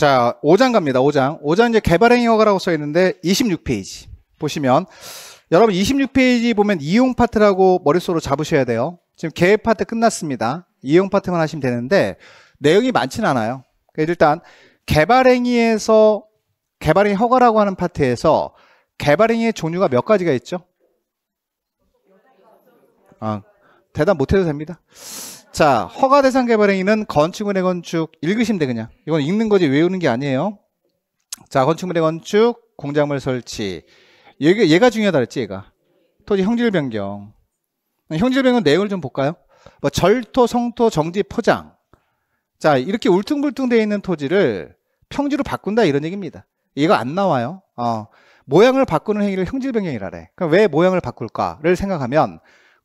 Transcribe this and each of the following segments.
자, 5장 갑니다. 5장. 5장 이제 개발 행위허가라고 써 있는데 26페이지 보시면 여러분 26페이지 보면 이용 파트라고 머릿속으로 잡으셔야 돼요. 지금 계획 파트 끝났습니다. 이용 파트만 하시면 되는데 내용이 많진 않아요. 그러니까 일단 개발 행위에서 개발 행위 허가라고 하는 파트에서 개발 행위의 종류가 몇 가지가 있죠? 아, 대답 못 해도 됩니다. 자, 허가 대상 개발 행위는 건축물의 건축 읽으시면 돼 그냥. 이건 읽는 거지 외우는 게 아니에요. 자, 건축물의 건축, 공작물 설치. 얘가, 얘가 중요하다 그랬지, 얘가. 토지 형질 변경. 형질 변경 내용을 좀 볼까요? 뭐 절토, 성토, 정지, 포장. 자, 이렇게 울퉁불퉁 돼 있는 토지를 평지로 바꾼다 이런 얘기입니다. 얘가 안 나와요. 어. 모양을 바꾸는 행위를 형질 변경이라 그래. 그럼 그러니까 왜 모양을 바꿀까를 생각하면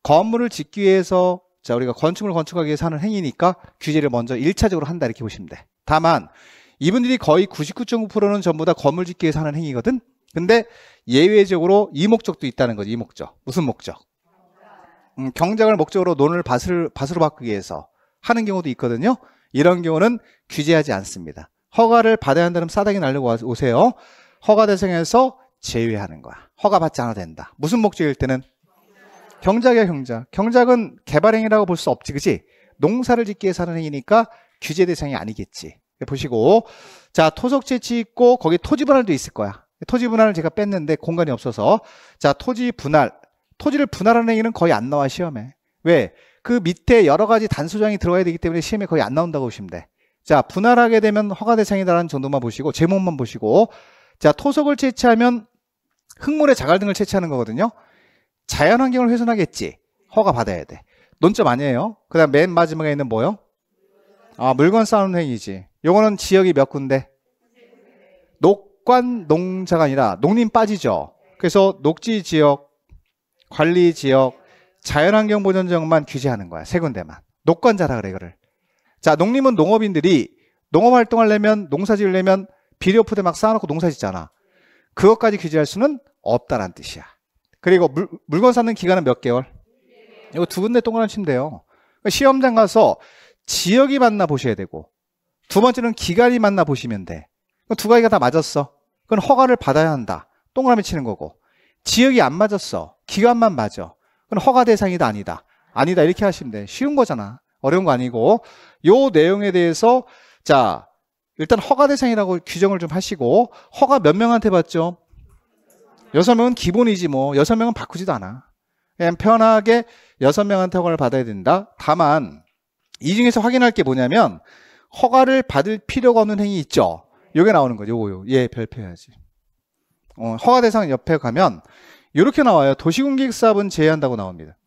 건물을 짓기 위해서 자, 우리가 건축물 건축하기 위해서 하는 행위니까 규제를 먼저 1차적으로 한다 이렇게 보시면 돼. 다만 이분들이 거의 99.9%는 전부 다 건물 짓기 위해서 하는 행위거든. 근데 예외적으로 이 목적도 있다는 거지. 이 목적. 무슨 목적? 음, 경작을 목적으로 논을 밭을 밭으로 바꾸기 위해서 하는 경우도 있거든요. 이런 경우는 규제하지 않습니다. 허가를 받아야 한다면 싸다기 날려고 오세요. 허가 대상에서 제외하는 거야. 허가 받지 않아도 된다. 무슨 목적일 때는 경작이야 경작 경작은 개발행위라고 볼 수 없지 그지 농사를 짓기 위해서 하는 행위니까 규제 대상이 아니겠지 보시고 자 토속 채취 있고 거기 토지 분할도 있을 거야 토지 분할을 제가 뺐는데 공간이 없어서 자 토지 분할 토지를 분할하는 행위는 거의 안 나와 시험에 왜? 그 밑에 여러 가지 단수장이 들어가야 되기 때문에 시험에 거의 안 나온다고 보시면 돼 자, 분할하게 되면 허가 대상이다라는 정도만 보시고 제목만 보시고 자, 토속을 채취하면 흙물에 자갈 등을 채취하는 거거든요. 자연환경을 훼손하겠지. 허가 받아야 돼. 논점 아니에요. 그 다음 맨 마지막에 있는 뭐요? 아, 물건 싸는 우 행위지. 요거는 지역이 몇 군데? 녹관 농자가 아니라 농림 빠지죠. 그래서 녹지 지역, 관리 지역, 자연환경 보전 지만 규제하는 거야. 세 군데만. 녹관자라 그래, 이거를. 자, 농림은 농업인들이 농업 활동하려면 농사 지으려면 비료 푸대 막 쌓아놓고 농사 짓잖아. 그것까지 규제할 수는 없다란 뜻이야. 그리고 물, 물건 사는 기간은 몇 개월? 이거 두 군데 동안 하시면 요 시험장 가서 지역이 맞나 보셔야 되고 두 번째는 기간이 맞나 보시면 돼. 두 가지가 다 맞았어. 그건 허가를 받아야 한다. 동그라미 치는 거고. 지역이 안 맞았어. 기간만 맞아. 그건 허가 대상이다 아니다. 아니다 이렇게 하시면 돼. 쉬운 거잖아. 어려운 거 아니고 요 내용에 대해서 자 일단 허가 대상이라고 규정을 좀 하시고 허가 몇 명한테 받죠? 여섯 명은 기본이지 뭐. 여섯 명은 바꾸지도 않아. 그냥 편하게 여섯 명한테 허가를 받아야 된다. 다만 이 중에서 확인할 게 뭐냐면 허가를 받을 필요가 없는 행위 있죠. 요게 나오는 거죠. 요거 요. 예, 별표해야지. 어, 허가 대상 옆에 가면 요렇게 나와요. 도시공기사업은 제외한다고 나옵니다.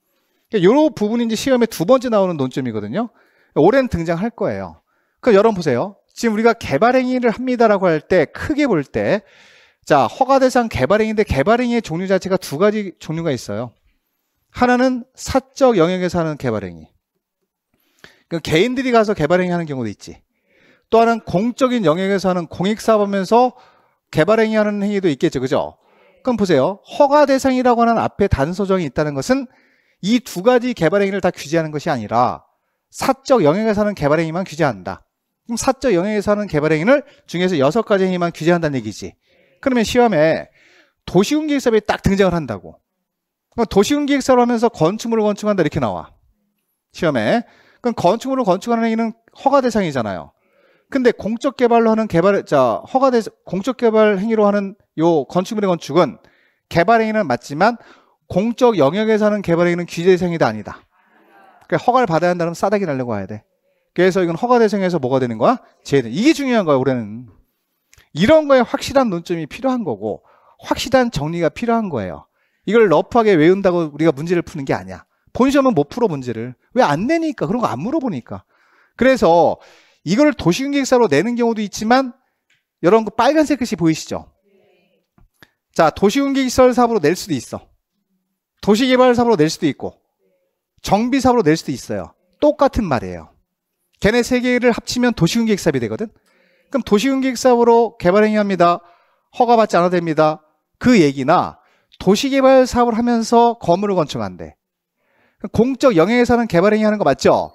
그러니까 요런 부분이 이제 시험에 두 번째 나오는 논점이거든요. 올해는 등장할 거예요. 그 여러분 보세요. 지금 우리가 개발 행위를 합니다라고 할 때 크게 볼때 자, 허가 대상 개발행위인데 개발행위의 종류 자체가 두 가지 종류가 있어요. 하나는 사적 영역에서 하는 개발행위. 그 개인들이 가서 개발행위 하는 경우도 있지. 또 하나는 공적인 영역에서 하는 공익사업하면서 개발행위 하는 행위도 있겠죠. 그죠? 그럼 보세요. 허가 대상이라고 하는 앞에 단서정이 있다는 것은 이 두 가지 개발행위를 다 규제하는 것이 아니라 사적 영역에서 하는 개발행위만 규제한다. 그럼 사적 영역에서 하는 개발행위를 중에서 여섯 가지 행위만 규제한다는 얘기지. 그러면 시험에 도시군계획사업이 딱 등장을 한다고. 도시군계획사업을 하면서 건축물을 건축한다 이렇게 나와. 시험에. 그럼 건축물을 건축하는 행위는 허가 대상이잖아요. 근데 공적 개발로 하는 개발 자 허가 대 공적 개발 행위로 하는 요 건축물의 건축은 개발 행위는 맞지만 공적 영역에서 하는 개발 행위는 규제 대상이 다 아니다. 그러니까 허가를 받아야 한다면 싸다기 날려고 해야 돼. 그래서 이건 허가 대상에서 뭐가 되는 거야? 제외. 이게 중요한 거야, 올해는. 이런 거에 확실한 논점이 필요한 거고 확실한 정리가 필요한 거예요. 이걸 러프하게 외운다고 우리가 문제를 푸는 게 아니야. 본 시험은 못 풀어 문제를. 왜 안 내니까 그런 거 안 물어보니까. 그래서 이걸 도시계획사로 내는 경우도 있지만 여러분 빨간색 글씨 보이시죠? 자, 도시군기설 사업으로 낼 수도 있어. 도시개발 사업으로 낼 수도 있고, 정비 사업으로 낼 수도 있어요. 똑같은 말이에요. 걔네 세 개를 합치면 도시군기획사업이 되거든? 그럼 도시공획사업으로 개발행위합니다. 허가받지 않아도 됩니다. 그 얘기나 도시개발 사업을 하면서 건물을 건축한대. 공적 영역에서는 개발행위하는 거 맞죠?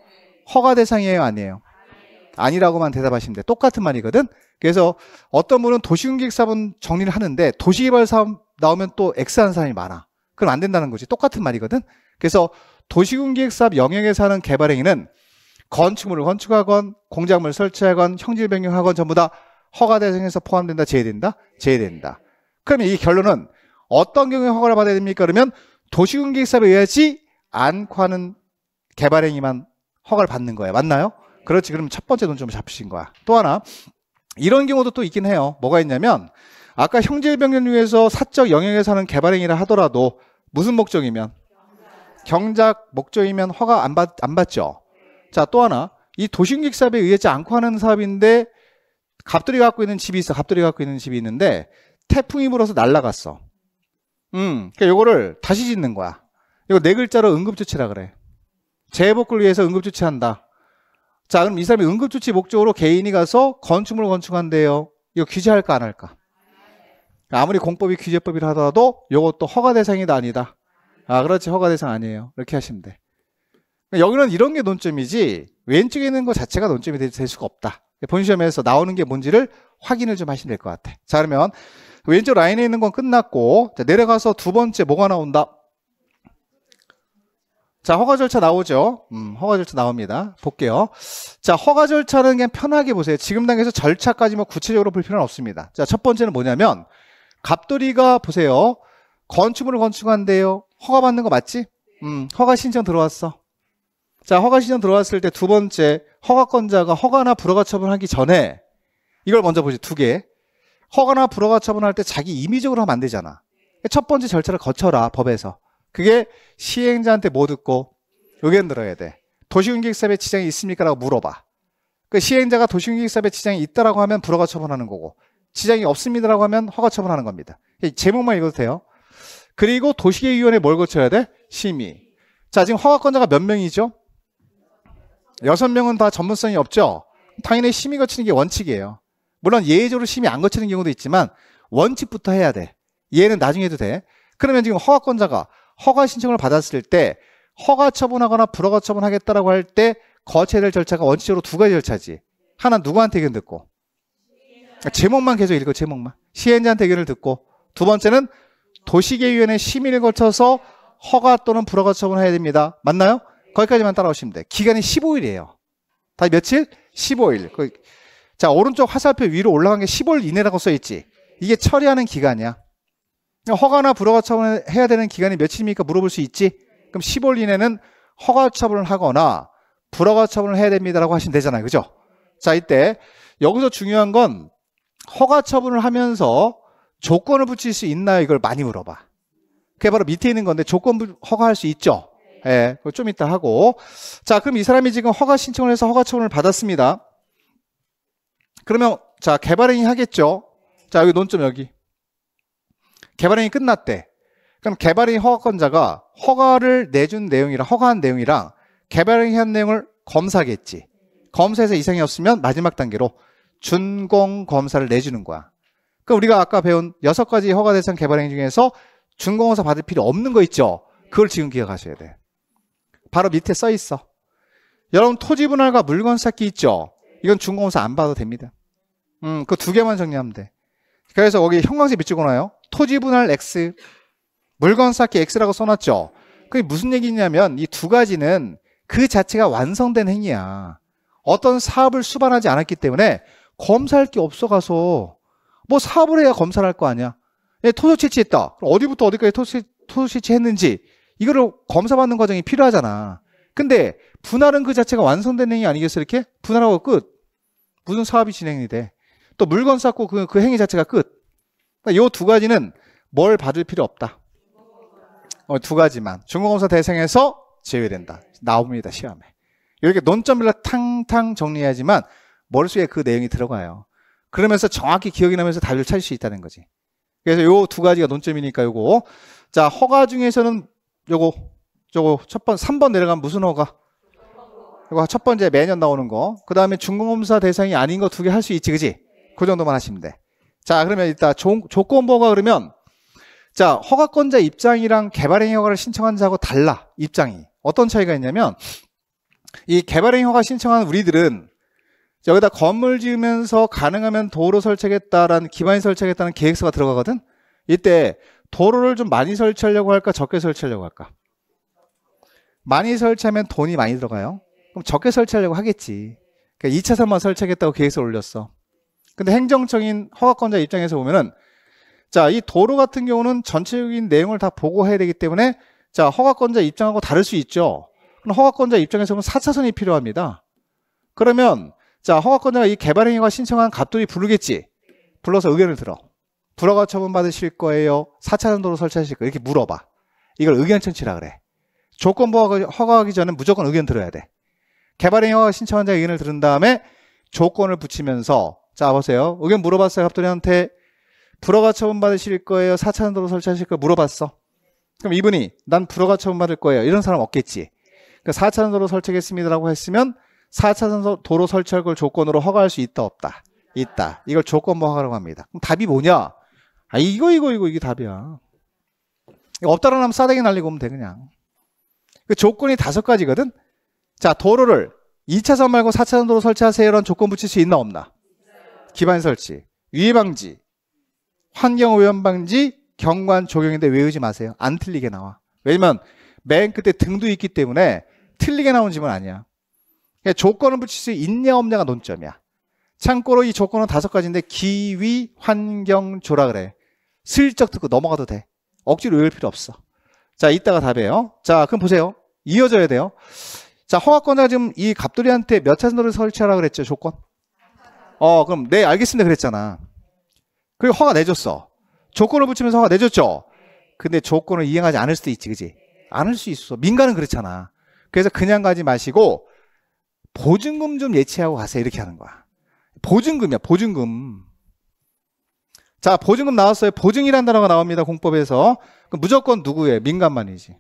허가 대상이에요, 아니에요? 아니라고만 대답하시면 돼. 똑같은 말이거든. 그래서 어떤 분은 도시공획사업은 정리를 하는데 도시개발 사업 나오면 또 X 하는 사람이 많아. 그럼 안 된다는 거지. 똑같은 말이거든. 그래서 도시공획사업 영역에서 하는 개발행위는 건축물을 건축하건 공작물 설치하건 형질 변경하건 전부 다 허가 대상에서 포함된다 제외된다 제외된다 그러면 이 결론은 어떤 경우에 허가를 받아야 됩니까 그러면 도시공 계획사업에 의하지 않고 하는 개발 행위만 허가를 받는 거예요 맞나요 그렇지 그러면첫 번째 논점을 잡으신 거야 또 하나 이런 경우도 또 있긴 해요 뭐가 있냐면 아까 형질 변경 중에서 사적 영역에서 하는 개발 행위를 하더라도 무슨 목적이면 경작 목적이면 허가 안, 받, 안 받죠 자, 또 하나. 이 도심기획 사업에 의하지 않고 하는 사업인데 갑돌이 갖고 있는 집이 있어. 갑돌이 갖고 있는 집이 있는데 태풍이 불어서 날라갔어. 음. 그러니까 요거를 다시 짓는 거야. 이거 네 글자로 응급조치라 그래. 재해복구를 위해서 응급조치한다. 자, 그럼 이 사람이 응급조치 목적으로 개인이 가서 건축물 건축한대요. 이거 규제할까 안 할까? 아무리 공법이 규제법이라 하더라도 요것도 허가 대상이 다 아니다. 아, 그렇지. 허가 대상 아니에요. 이렇게 하시면 돼. 여기는 이런 게 논점이지 왼쪽에 있는 것 자체가 논점이 될, 수가 없다. 본 시험에서 나오는 게 뭔지를 확인을 좀 하시면 될 것 같아. 자 그러면 왼쪽 라인에 있는 건 끝났고 자, 내려가서 두 번째 뭐가 나온다? 자 허가 절차 나오죠. 음, 허가 절차 나옵니다. 볼게요. 자 허가 절차는 그냥 편하게 보세요. 지금 단계에서 절차까지 뭐 구체적으로 볼 필요는 없습니다. 자 첫 번째는 뭐냐면 갑돌이가 보세요. 건축물을 건축한대요. 허가 받는 거 맞지? 음, 허가 신청 들어왔어. 자, 허가 시장 들어왔을 때 두 번째 허가권자가 허가나 불허가 처분하기 전에 이걸 먼저 보지 두 개. 허가나 불허가 처분할 때 자기 임의적으로 하면 안 되잖아. 첫 번째 절차를 거쳐라 법에서. 그게 시행자한테 뭐 듣고 의견 들어야 돼. 도시군기획사업에 지장이 있습니까라고 물어봐. 그 시행자가 도시군기획사업에 지장이 있다라고 하면 불허가 처분하는 거고 지장이 없습니다라고 하면 허가 처분하는 겁니다. 제목만 읽어도 돼요. 그리고 도시계획위원회 뭘 거쳐야 돼? 심의. 자 지금 허가권자가 몇 명이죠? 여섯 명은 다 전문성이 없죠. 당연히 심의 거치는 게 원칙이에요. 물론 예외적으로 심의 안 거치는 경우도 있지만 원칙부터 해야 돼. 얘는 나중에 해도 돼. 그러면 지금 허가권자가 허가 신청을 받았을 때 허가 처분하거나 불허가 처분하겠다라고 할 때 거쳐야 될 절차가 원칙적으로 두 가지 절차지. 하나 누구한테 의견 듣고 제목만 계속 읽어 제목만 시행자한테 의견을 듣고 두 번째는 도시계획위원회 심의를 거쳐서 허가 또는 불허가 처분해야 을 됩니다. 맞나요? 거기까지만 따라오시면 돼. 요 기간이 15일이에요. 다 며칠? 15일. 그, 자, 오른쪽 화살표 위로 올라간 게 15일 이내라고 써있지. 이게 처리하는 기간이야. 허가나 불허가 처분을 해야 되는 기간이 며칠입니까? 물어볼 수 있지? 그럼 15일 이내는 허가 처분을 하거나 불허가 처분을 해야 됩니다라고 하시면 되잖아요. 그죠? 자, 이때 여기서 중요한 건 허가 처분을 하면서 조건을 붙일 수 있나요? 이걸 많이 물어봐. 그게 바로 밑에 있는 건데 조건 허가할 수 있죠? 예, 그거 좀 이따 하고. 자, 그럼 이 사람이 지금 허가 신청을 해서 허가 처분을 받았습니다. 그러면 자, 개발행위 하겠죠? 자, 여기 논점 여기. 개발행위 끝났대. 그럼 개발행위 허가권자가 허가를 내준 내용이랑 허가한 내용이랑 개발행위한 내용을 검사겠지. 하 검사에서 이상이 없으면 마지막 단계로 준공 검사를 내주는 거야. 그럼 우리가 아까 배운 여섯 가지 허가 대상 개발행위 중에서 준공검사 받을 필요 없는 거 있죠? 그걸 지금 기억하셔야 돼. 바로 밑에 써 있어. 여러분 토지 분할과 물건 쌓기 있죠? 이건 중공사 안 봐도 됩니다. 음, 그 두 개만 정리하면 돼. 그래서 거기 형광색 밑줄고 나요. 토지 분할 X, 물건 쌓기 X라고 써놨죠. 그게 무슨 얘기냐면 이 두 가지는 그 자체가 완성된 행위야. 어떤 사업을 수반하지 않았기 때문에 검사할 게 없어가서 뭐 사업을 해야 검사를 할 거 아니야. 예, 토소채취했다. 어디부터 어디까지 토소, 채취했는지 이거를 검사받는 과정이 필요하잖아. 근데 분할은 그 자체가 완성된 행위 아니겠어 이렇게? 분할하고 끝. 무슨 사업이 진행이 돼. 또 물건 쌓고 그, 그 행위 자체가 끝. 그 그러니까 요두 가지는 뭘 받을 필요 없다. 어, 두 가지만. 중공검사 대상에서 제외된다. 나옵니다, 시험에. 이렇게 논점별로 탕탕 정리하지만 머릿속에 그 내용이 들어가요. 그러면서 정확히 기억이 나면서 답을 찾을 수 있다는 거지. 그래서 요 두 가지가 논점이니까 요거. 자, 허가 중에서는 요거 요거 첫번 3번 내려간 무슨 허가 요거 첫 번째 매년 나오는 거. 그 다음에 중공검사 대상이 아닌 거 두 개 할 수 있지 그지? 그 정도만 하시면 돼. 자 그러면 일단 조, 조건부가 그러면 자 허가권자 입장이랑 개발행위 허가를 신청한 자하고 달라 입장이. 어떤 차이가 있냐면 이 개발행위 허가 신청한 우리들은 여기다 건물 지으면서 가능하면 도로 설치하겠다라는 기반이 설치하겠다는 계획서가 들어가거든. 이때 도로를 좀 많이 설치하려고 할까 적게 설치하려고 할까? 많이 설치하면 돈이 많이 들어가요. 그럼 적게 설치하려고 하겠지. 그러니까 2차선만 설치하겠다고 계획을 올렸어. 근데 행정적인 허가권자 입장에서 보면은 자, 이 도로 같은 경우는 전체적인 내용을 다 보고해야 되기 때문에 자, 허가권자 입장하고 다를 수 있죠. 그럼 허가권자 입장에서 보면 4차선이 필요합니다. 그러면 자, 허가권자가 이 개발행위가 신청한 갑돌이 부르겠지. 불러서 의견을 들어. 불허가 처분 받으실 거예요? 4차선 도로 설치하실 거예요? 이렇게 물어봐. 이걸 의견 청취라 그래. 조건부 허가하기 전에 무조건 의견 들어야 돼. 개발행위 허가 신청한자 의견을 들은 다음에 조건을 붙이면서 자 보세요. 의견 물어봤어요. 갑돌이한테 불허가 처분 받으실 거예요? 4차선 도로 설치하실 거예요? 물어봤어. 그럼 이분이 난 불허가 처분 받을 거예요. 이런 사람 없겠지. 그러니까 4차선 도로 설치하겠습니다라고 했으면 4차선 도로 설치할 걸 조건으로 허가할 수 있다 없다. 있다. 이걸 조건부 허가라고 합니다. 그럼 답이 뭐냐? 아, 이거, 이거, 이거, 이게 답이야. 없다라 하면 싸대기 날리고 오면 돼, 그냥. 그 조건이 다섯 가지거든? 자, 도로를 2차선 말고 4차선 도로 설치하세요라는 조건 붙일 수 있나 없나? 기반 설치, 위해 방지, 환경 오염 방지, 경관 조경인데 외우지 마세요. 안 틀리게 나와. 왜냐면 맨 끝에 등도 있기 때문에 틀리게 나온 집은 아니야. 그러니까 조건을 붙일 수 있냐 없냐가 논점이야. 참고로 이 조건은 다섯 가지인데 기위, 환경, 조라 그래. 슬쩍 듣고 넘어가도 돼. 억지로 외울 필요 없어. 자, 이따가 답이에요. 자, 그럼 보세요. 이어져야 돼요. 자, 허가권자 지금 이 갑돌이한테 몇 차선도를 설치하라 그랬죠, 조건? 어, 그럼 네, 알겠습니다 그랬잖아. 그리고 허가 내줬어. 조건을 붙이면서 허가 내줬죠. 근데 조건을 이행하지 않을 수도 있지, 그지? 않을 수 있어. 민간은 그렇잖아. 그래서 그냥 가지 마시고 보증금 좀 예치하고 가세요. 이렇게 하는 거야. 보증금이야, 보증금. 자, 보증금 나왔어요. 보증이라는 단어가 나옵니다. 공법에서. 무조건 누구예요? 민간만이지.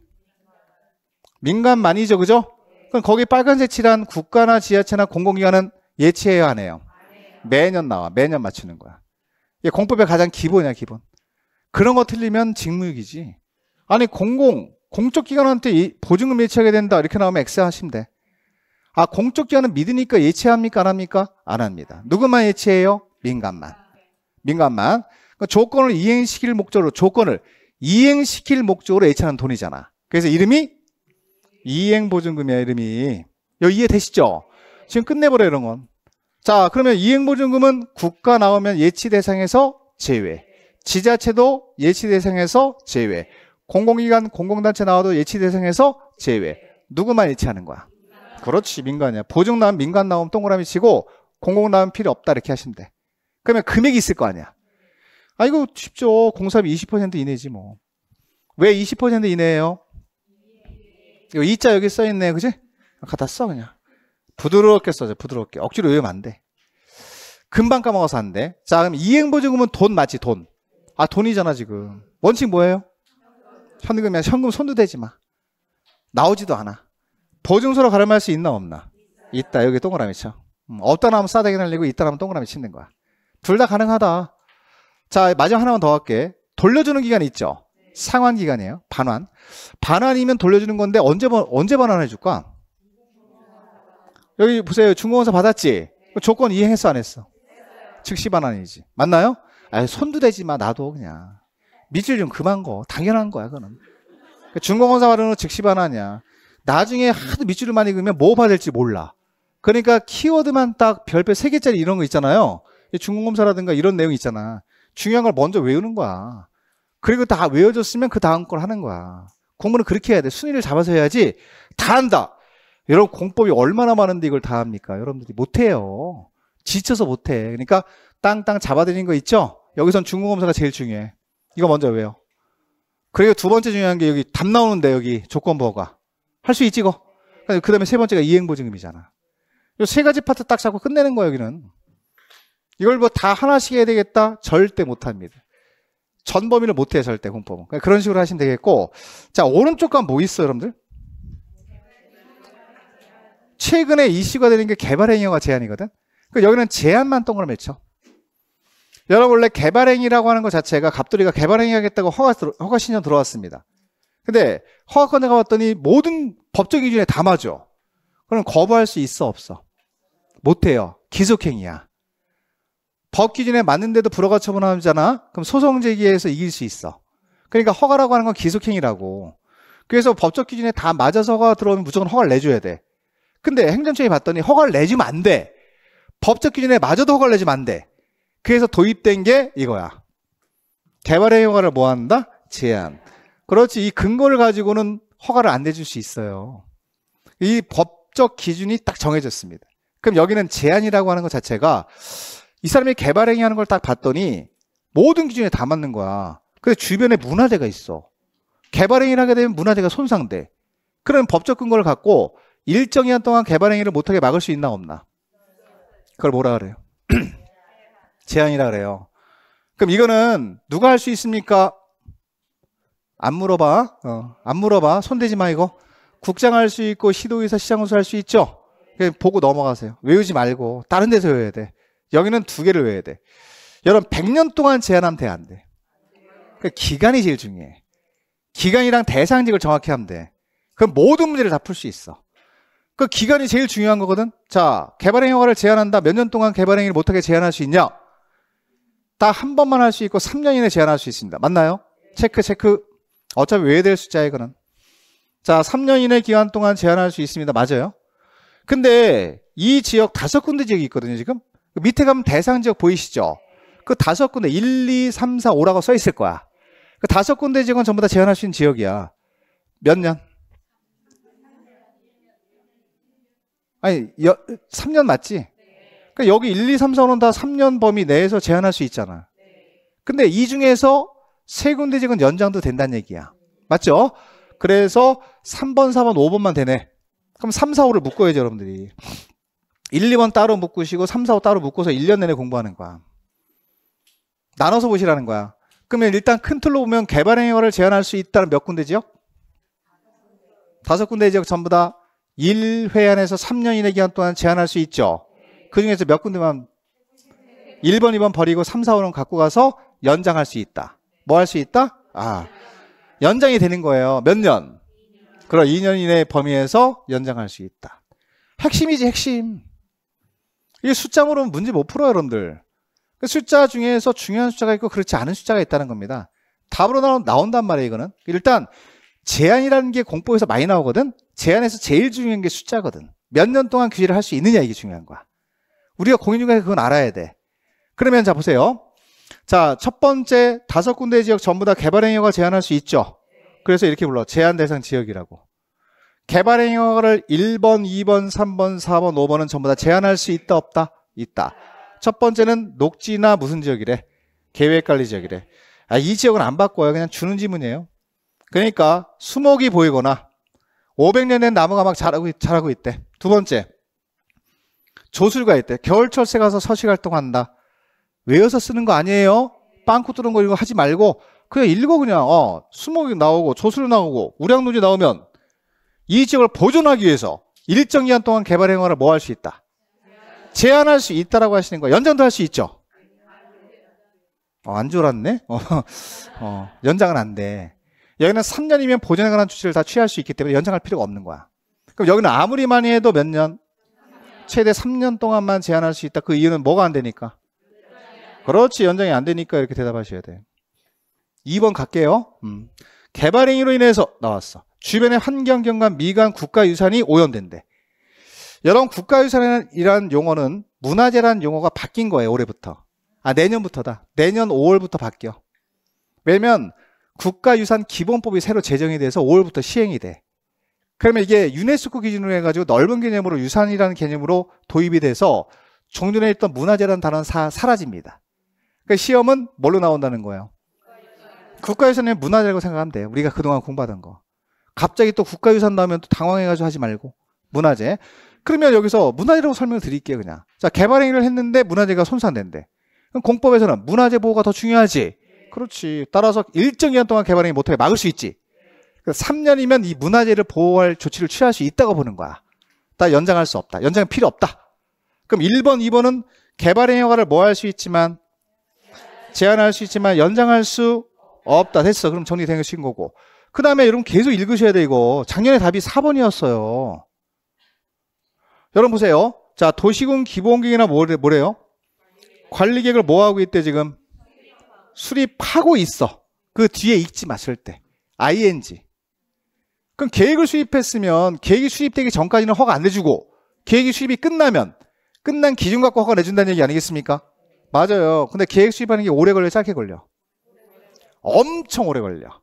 민간만이죠. 그죠? 그럼 거기 빨간색 칠한 국가나 지자체나 공공기관은 예치해야 하네요. 매년 나와. 매년 맞추는 거야. 이게 공법의 가장 기본이야, 기본. 그런 거 틀리면 직무유기지. 아니, 공공, 공적기관한테 보증금 예치하게 된다. 이렇게 나오면 엑스 하시면 돼. 아, 공적기관은 믿으니까 예치합니까? 안 합니까? 안 합니다. 누구만 예치해요? 민간만. 민간만. 그러니까 조건을 이행시킬 목적으로 조건을 이행시킬 목적으로 H라는 돈이잖아. 그래서 이름이 이행보증금이야 이름이. 이거 이해되시죠? 지금 끝내버려 이런 건. 자 그러면 이행보증금은 국가 나오면 예치 대상에서 제외. 지자체도 예치 대상에서 제외. 공공기관 공공단체 나와도 예치 대상에서 제외. 누구만 예치하는 거야? 그렇지 민간이야. 보증 나면 민간 나오면 동그라미 치고 공공 나오면 필요 없다 이렇게 하시면 돼. 그러면 금액이 있을 거 아니야. 아, 이거 쉽죠. 공사비 20% 이내지 뭐. 왜 20% 이내예요? 이거 이자 여기 써있네. 그지? 갖다 써, 그냥. 부드럽게 써줘, 부드럽게. 억지로 외우면 안 돼. 금방 까먹어서 안 돼. 자, 그럼 이행보증금은 돈 맞지, 돈. 아, 돈이잖아, 지금. 원칙 뭐예요? 현금이야. 현금 손도 대지 마. 나오지도 않아. 보증서로 가름할 수 있나, 없나? 있다. 여기 동그라미 쳐. 음, 없다 나면 싸대기 날리고, 있다 나면 동그라미 치는 거야. 둘다 가능하다. 자, 마지막 하나만 더 할게. 돌려주는 기간이 있죠. 상환 기간이에요. 반환. 반환이면 돌려주는 건데 언제 언제 반환해 줄까? 여기 보세요. 중공원서 받았지? 조건 이행했어 안 했어? 즉시 반환이지. 맞나요? 아, 손도 대지 마. 나도 그냥. 밑줄 좀 그만 거. 당연한 거야, 그거는. 그 중공원사 받언은 즉시 반환이야. 나중에 하도 밑줄을 많이 그으면 뭐받을지 몰라. 그러니까 키워드만 딱 별표 3개짜리 이런 거 있잖아요. 중공검사라든가 이런 내용이 있잖아. 중요한 걸 먼저 외우는 거야. 그리고 다 외워졌으면 그 다음 걸 하는 거야. 공부는 그렇게 해야 돼. 순위를 잡아서 해야지 다 한다. 여러분 공법이 얼마나 많은데 이걸 다 합니까? 여러분들이 못해요. 지쳐서 못해. 그러니까 땅땅 잡아드이는거 있죠? 여기선 중공검사가 제일 중요해. 이거 먼저 외워. 그리고 두 번째 중요한 게 여기 답 나오는데 여기 조건부가 할 수 있지 이거. 그 다음에 세 번째가 이행보증금이잖아. 이세 가지 파트 딱 잡고 끝내는 거야 여기는. 이걸 뭐 다 하나씩 해야 되겠다? 절대 못합니다. 전 범위를 못해 절대 공법은 그러니까 그런 식으로 하시면 되겠고 자 오른쪽과 뭐 있어 여러분들? 최근에 이슈가 되는 게 개발행위와 제한이거든. 그러니까 여기는 제한만 동그라미 맺혀. 여러분 원래 개발행위라고 하는 것 자체가 갑돌이가 개발행위 하겠다고 허가, 허가 신청 들어왔습니다. 근데 허가권에 가봤더니 모든 법적 기준에 다 맞아. 그럼 거부할 수 있어 없어? 못해요. 기속행위야. 법 기준에 맞는데도 불허가 처분하잖아? 그럼 소송 제기해서 이길 수 있어. 그러니까 허가라고 하는 건 기속행위라고. 그래서 법적 기준에 다 맞아서 허가 들어오면 무조건 허가를 내줘야 돼. 근데 행정청이 봤더니 허가를 내주면 안 돼. 법적 기준에 맞아도 허가를 내주면 안 돼. 그래서 도입된 게 이거야. 개발의 허가를 뭐 한다? 제한. 그렇지. 이 근거를 가지고는 허가를 안 내줄 수 있어요. 이 법적 기준이 딱 정해졌습니다. 그럼 여기는 제한이라고 하는 것 자체가 이 사람이 개발행위하는 걸 딱 봤더니 모든 기준에 다 맞는 거야. 그래서 주변에 문화재가 있어. 개발행위를 하게 되면 문화재가 손상돼. 그런 법적 근거를 갖고 일정 기간 동안 개발행위를 못하게 막을 수 있나 없나? 그걸 뭐라 그래요? 제한이라 그래요. 그럼 이거는 누가 할 수 있습니까? 안 물어봐. 어, 안 물어봐. 손대지 마 이거. 국장 할 수 있고 시도의사 시장으수할 수 있죠. 그냥 보고 넘어가세요. 외우지 말고 다른 데서 외워야 돼. 여기는 두 개를 외워야 돼. 여러분 100년 동안 제한하면 돼, 안 돼? 그 기간이 제일 중요해. 기간이랑 대상직을 정확히 하면 돼. 그럼 모든 문제를 다 풀 수 있어. 그 기간이 제일 중요한 거거든. 자, 개발행위 허가를 제한한다. 몇 년 동안 개발행위를 못하게 제한할 수 있냐? 딱 한 번만 할 수 있고 3년 이내 제한할 수 있습니다. 맞나요? 체크 체크. 어차피 외될 숫자에 그는. 자, 3년 이내 기간 동안 제한할 수 있습니다. 맞아요. 근데 이 지역 다섯 군데 지역이 있거든요, 지금. 그 밑에 가면 대상 지역 보이시죠? 그 다섯 군데 1, 2, 3, 4, 5라고 써 있을 거야. 그 다섯 군데 지역은 전부 다 제한할 수 있는 지역이야. 몇 년? 아니, 여, 3년 맞지? 그러니까 여기 1, 2, 3, 4, 5는 다 3년 범위 내에서 제한할 수 있잖아. 근데 이 중에서 세 군데 지역은 연장도 된다는 얘기야. 맞죠? 그래서 3번, 4번, 5번만 되네. 그럼 3, 4, 5를 묶어야죠, 여러분들이. 1, 2번 따로 묶으시고 3, 4, 5 따로 묶어서 1년 내내 공부하는 거야. 나눠서 보시라는 거야. 그러면 일단 큰 틀로 보면 개발 행위를 제한할 수 있다는 몇 군데 지역? 다섯 군데 지역 전부 다 1회 안에서 3년 이내 기간 동안 제한할 수 있죠. 그 중에서 몇 군데만 1번, 2번 버리고 3, 4, 5는 갖고 가서 연장할 수 있다. 뭐 할 수 있다? 아, 연장이 되는 거예요. 몇 년? 그럼 2년 이내 범위에서 연장할 수 있다. 핵심이지, 핵심. 이게 숫자물은 문제 못 풀어요, 여러분들. 그 숫자 중에서 중요한 숫자가 있고 그렇지 않은 숫자가 있다는 겁니다. 답으로 나온단 말이에요, 이거는. 일단 제한이라는 게 공포에서 많이 나오거든. 제한에서 제일 중요한 게 숫자거든. 몇 년 동안 규제를 할 수 있느냐 이게 중요한 거야. 우리가 공인중개사 그건 알아야 돼. 그러면 자 보세요. 자, 첫 번째 다섯 군데 지역 전부 다 개발 행위가 제한할 수 있죠. 그래서 이렇게 불러. 제한 대상 지역이라고. 개발 행위를 1번, 2번, 3번, 4번, 5번은 전부 다 제한할 수 있다 없다? 있다. 첫 번째는 녹지나 무슨 지역이래? 계획관리 지역이래. 아, 이 지역은 안 바꿔요. 그냥 주는 지문이에요. 그러니까 수목이 보이거나 500년 된 나무가 막 자라고, 자라고 있대. 두 번째, 조술가 있대. 겨울철새 가서 서식 활동한다. 외워서 쓰는 거 아니에요? 빵꾸 뚫은 거 이거 하지 말고 그냥 읽어 그냥. 어, 수목이 나오고 조술 나오고 우량노지 나오면 이 지역을 보존하기 위해서 일정 기간 동안 개발 행위를 뭐 할 수 있다? 제한할 수 있다라고 하시는 거예요. 연장도 할 수 있죠. 어, 안 줄었네. 어, 어, 연장은 안 돼. 여기는 3년이면 보존에 관한 조치를 다 취할 수 있기 때문에 연장할 필요가 없는 거야. 그럼 여기는 아무리 많이 해도 몇 년? 최대 3년 동안만 제한할 수 있다. 그 이유는 뭐가 안 되니까? 그렇지. 연장이 안 되니까 이렇게 대답하셔야 돼. 2번 갈게요. 음. 개발행위로 인해서 나왔어. 주변의 환경경과 미관 국가유산이 오염된대. 여러분 국가유산이라는 용어는 문화재라는 용어가 바뀐 거예요. 올해부터. 아 내년부터다. 내년 5월부터 바뀌어. 왜냐면 국가유산 기본법이 새로 제정이 돼서 5월부터 시행이 돼. 그러면 이게 유네스코 기준으로 해가지고 넓은 개념으로 유산이라는 개념으로 도입이 돼서 종전에 있던 문화재라는 단어는 사, 사라집니다. 그러니까 시험은 뭘로 나온다는 거예요? 국가유산은 문화재라고 생각하면 돼요. 우리가 그동안 공부하던 거. 갑자기 또 국가유산 나오면 또 당황해가지고 하지 말고 문화재. 그러면 여기서 문화재라고 설명을 드릴게요 그냥. 자 개발행위를 했는데 문화재가 손상된대. 그럼 공법에서는 문화재 보호가 더 중요하지. 그렇지. 따라서 일정 기간 동안 개발행위 못하게 막을 수 있지. 3년이면 이 문화재를 보호할 조치를 취할 수 있다고 보는 거야. 다 연장할 수 없다. 연장은 필요 없다. 그럼 1번, 2번은 개발행위가를 뭐 할 수 있지만 제한할 수 있지만 연장할 수 없다. 됐어. 그럼 정리된 것인 거고. 그 다음에 여러분 계속 읽으셔야 돼, 이거. 작년에 답이 4번이었어요. 여러분 보세요. 자, 도시군 기본계획이나 뭐래, 뭐래요? 관리계획을 뭐하고 있대, 지금? 수립하고 있어. 그 뒤에 읽지 마실 때. ing. 그럼 계획을 수립했으면 계획이 수립되기 전까지는 허가 안 내주고 계획이 수립이 끝나면 끝난 기준 갖고 허가 내준다는 얘기 아니겠습니까? 맞아요. 근데 계획 수립하는 게 오래 걸려, 짧게 걸려? 엄청 오래 걸려.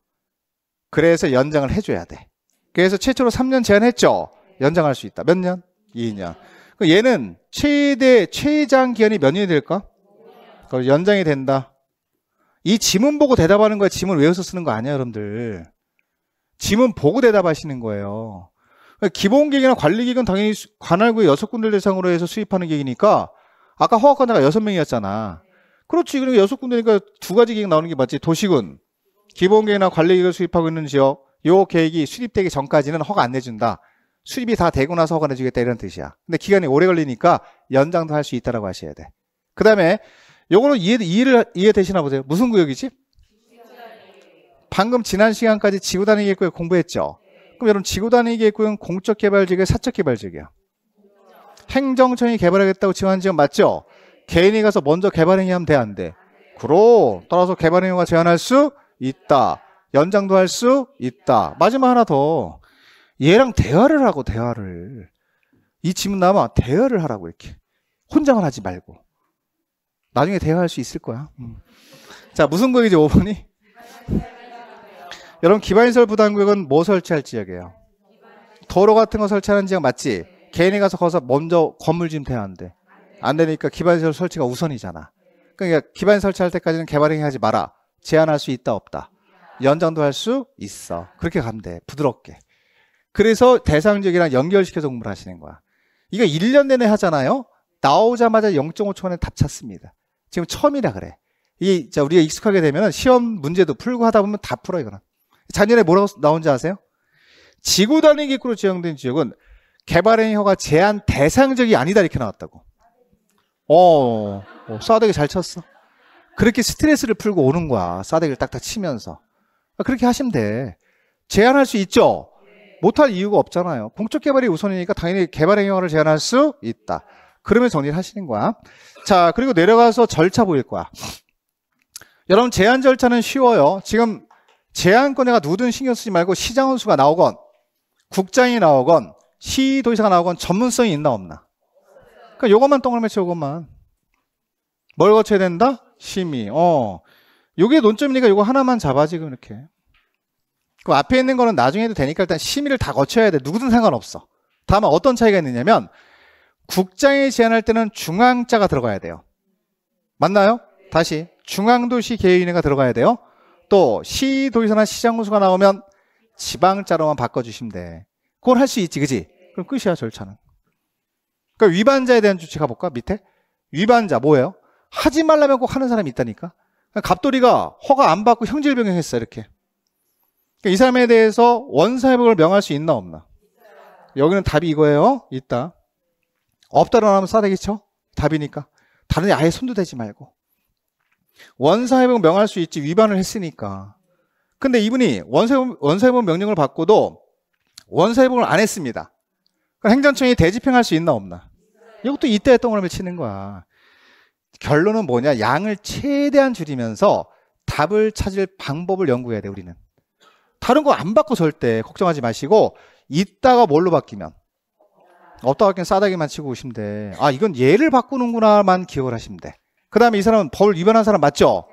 그래서 연장을 해줘야 돼. 그래서 최초로 3년 제한했죠. 연장할 수 있다. 몇 년? 2년. 그 얘는 최대 최장 기한이 몇 년이 될까? 그걸 연장이 된다. 이 지문 보고 대답하는 거야. 지문 외워서 쓰는 거 아니야, 여러분들. 지문 보고 대답하시는 거예요. 기본기획나관리기획은 당연히 관할구의 여섯 군데 대상으로 해서 수입하는 기획이니까 아까 허가관자가 여섯 명이었잖아. 그렇지. 그리고 여섯 군데니까 두 가지 기획 나오는 게 맞지. 도시군, 기본계획이나 관리계획을 수립하고 있는 지역 요 계획이 수립되기 전까지는 허가 안 내준다. 수립이 다 되고 나서 허가 내주겠다 이런 뜻이야. 근데 기간이 오래 걸리니까 연장도 할 수 있다라고 하셔야 돼. 그 다음에 요거는 이해, 이해를, 이해되시나 보세요. 무슨 구역이지? 방금 지난 시간까지 지구 단위계획 구역 공부했죠? 그럼 여러분 지구 단위계획 구역은 공적 개발지역이에 사적 개발지역이야? 행정청이 개발하겠다고 지원한 지역 맞죠? 개인이 가서 먼저 개발행위 하면 돼? 안 돼? 그럼 따라서 개발행위가 제한할 수 있다. 연장도 할 수 있다. 마지막 하나 더. 얘랑 대화를 하고 대화를. 이지문 남아 대화를 하라고 이렇게. 혼자만 하지 말고. 나중에 대화할 수 있을 거야. 음. 자, 무슨 구이지 5번이? 여러분 기반시설 부담 구역은 뭐 설치할 지역이에요? 도로 같은 거 설치하는 지역 맞지? 개인이 가서 거기서 먼저 건물 짐대면 하는데 안 되니까 기반시설 설치가 우선이잖아. 그러니까 기반 설치할 때까지는 개발행위 하지 마라. 제한할 수 있다 없다. 연장도 할 수 있어. 그렇게 가면 돼. 부드럽게. 그래서 대상 지이랑 연결시켜서 공부를 하시는 거야. 이거 1년 내내 하잖아요. 나오자마자 0.5초 안에답 찾습니다. 지금 처음이라 그래. 이, 자, 우리가 익숙하게 되면 시험 문제도 풀고 하다 보면 다 풀어, 이거는. 작년에 뭐라고 나온지 아세요? 지구 단위 기구로 지정된 지역은 개발행위허가 제한 대상 적이 아니다, 이렇게 나왔다고. 어, 어 싸대기 잘 쳤어. 그렇게 스트레스를 풀고 오는 거야. 싸대기를 딱딱 치면서. 아, 그렇게 하시면 돼. 제한할 수 있죠? 못할 이유가 없잖아요. 공적 개발이 우선이니까 당연히 개발 행위를 제한할 수 있다. 그러면 정리를 하시는 거야. 자, 그리고 내려가서 절차 보일 거야. 여러분, 제한 절차는 쉬워요. 지금 제한권에가 누든 신경 쓰지 말고 시장원수가 나오건, 국장이 나오건, 시도의사가 나오건 전문성이 있나 없나? 그러니까 요것만 동그라미 치고 것만뭘 거쳐야 된다? 심의. 어. 요게 논점이니까 요거 하나만 잡아 지금 이렇게. 그 앞에 있는 거는 나중에 해도 되니까 일단 심의를 다 거쳐야 돼. 누구든 상관없어. 다만 어떤 차이가 있느냐면 국장이 제안할 때는 중앙자가 들어가야 돼요. 맞나요? 다시 중앙도시 계획위회가 들어가야 돼요. 또 시도지사나 시장군수가 나오면 지방자로만 바꿔주시면 돼. 그걸 할수 있지, 그지? 그럼 끝이야 절차는. 그러니까 위반자에 대한 조치 가볼까? 밑에 위반자 뭐예요? 하지 말라면 꼭 하는 사람이 있다니까. 그러니까 갑돌이가 허가 안 받고 형질 변경했어 이렇게. 그러니까 이 사람에 대해서 원사회복을 명할 수 있나 없나? 여기는 답이 이거예요. 있다. 없다라고 하면 싸대겠죠 답이니까. 다른 애 아예 손도 대지 말고. 원사회복 명할 수 있지 위반을 했으니까. 근데 이분이 원사회복 명령을 받고도 원사회복을 안 했습니다. 그럼 그러니까 행정청이 대집행할 수 있나 없나? 이것도 이때 했던 걸미 치는 거야. 결론은 뭐냐? 양을 최대한 줄이면서 답을 찾을 방법을 연구해야 돼, 우리는. 다른 거안 받고 절대 걱정하지 마시고, 있다가 뭘로 바뀌면? 없다가 그냥 싸다기만 치고 오시면 돼. 아, 이건 얘를 바꾸는구나만 기억을 하시면 돼. 그 다음에 이 사람은 벌 위반한 사람 맞죠?